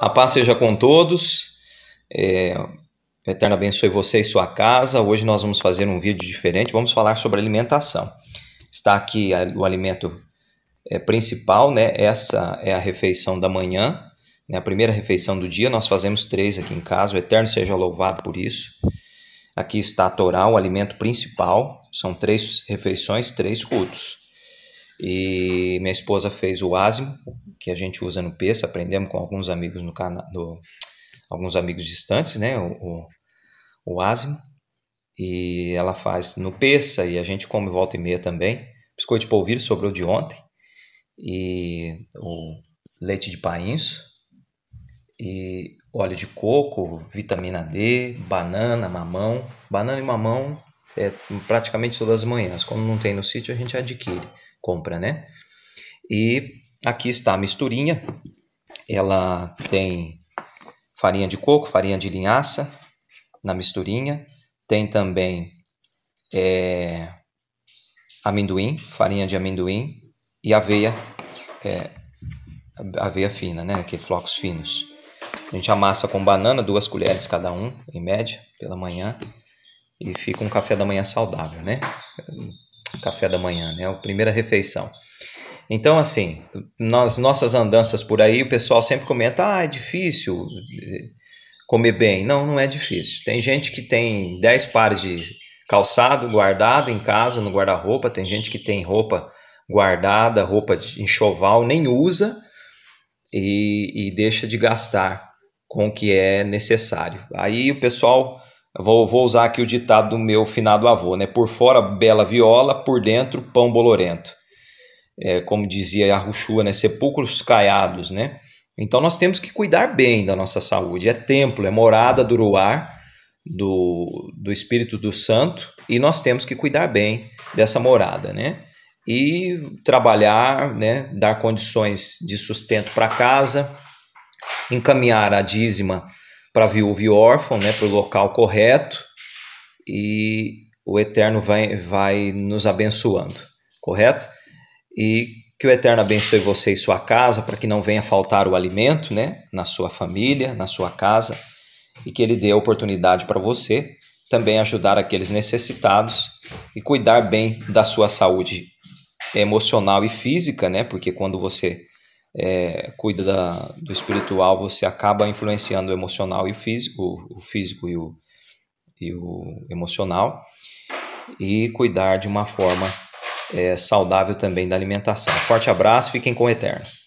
A paz seja com todos. É, Eterno abençoe você e sua casa. Hoje nós vamos fazer um vídeo diferente. Vamos falar sobre alimentação. Está aqui o alimento é, principal, né? Essa é a refeição da manhã, né? a primeira refeição do dia. Nós fazemos três aqui em casa. O Eterno seja louvado por isso. Aqui está a Torá, o alimento principal. São três refeições, três cultos. E minha esposa fez o Asimo, que a gente usa no peixe, aprendemos com alguns amigos no canal, alguns amigos distantes, né? O, o, o E ela faz no peixe e a gente come volta e meia também. Biscoito de polvilho sobrou de ontem. E o leite de painço. E óleo de coco, vitamina D, banana, mamão. Banana e mamão é praticamente todas as manhãs. Como não tem no sítio, a gente adquire compra, né? E aqui está a misturinha. Ela tem farinha de coco, farinha de linhaça na misturinha. Tem também é, amendoim, farinha de amendoim e aveia, é, aveia fina, né? Que flocos finos. A gente amassa com banana, duas colheres cada um, em média, pela manhã. E fica um café da manhã saudável, né? café da manhã, né? A primeira refeição. Então, assim, nas nossas andanças por aí, o pessoal sempre comenta: ah, é difícil eh, comer bem. Não, não é difícil. Tem gente que tem 10 pares de calçado guardado em casa, no guarda-roupa, tem gente que tem roupa guardada, roupa de enxoval, nem usa e, e deixa de gastar com o que é necessário. Aí o pessoal Vou, vou, usar aqui o ditado do meu finado avô, né? Por fora, bela viola, por dentro, pão bolorento. É, como dizia a Ruxua, né? Sepulcros caiados, né? Então nós temos que cuidar bem da nossa saúde. É templo, é morada do Ruar, do, do Espírito do Santo, e nós temos que cuidar bem dessa morada, né? E trabalhar, né? Dar condições de sustento para casa, encaminhar a dízima para viúva e órfão, né, para o local correto, e o Eterno vai, vai nos abençoando, correto? E que o Eterno abençoe você e sua casa, para que não venha faltar o alimento, né, na sua família, na sua casa, e que Ele dê a oportunidade para você também ajudar aqueles necessitados e cuidar bem da sua saúde emocional e física, né? Porque quando você é, cuida da, do espiritual, você acaba influenciando o emocional e o físico, o, físico e o, e o emocional, e cuidar de uma forma é, saudável também da alimentação. Forte abraço, fiquem com o Eterno.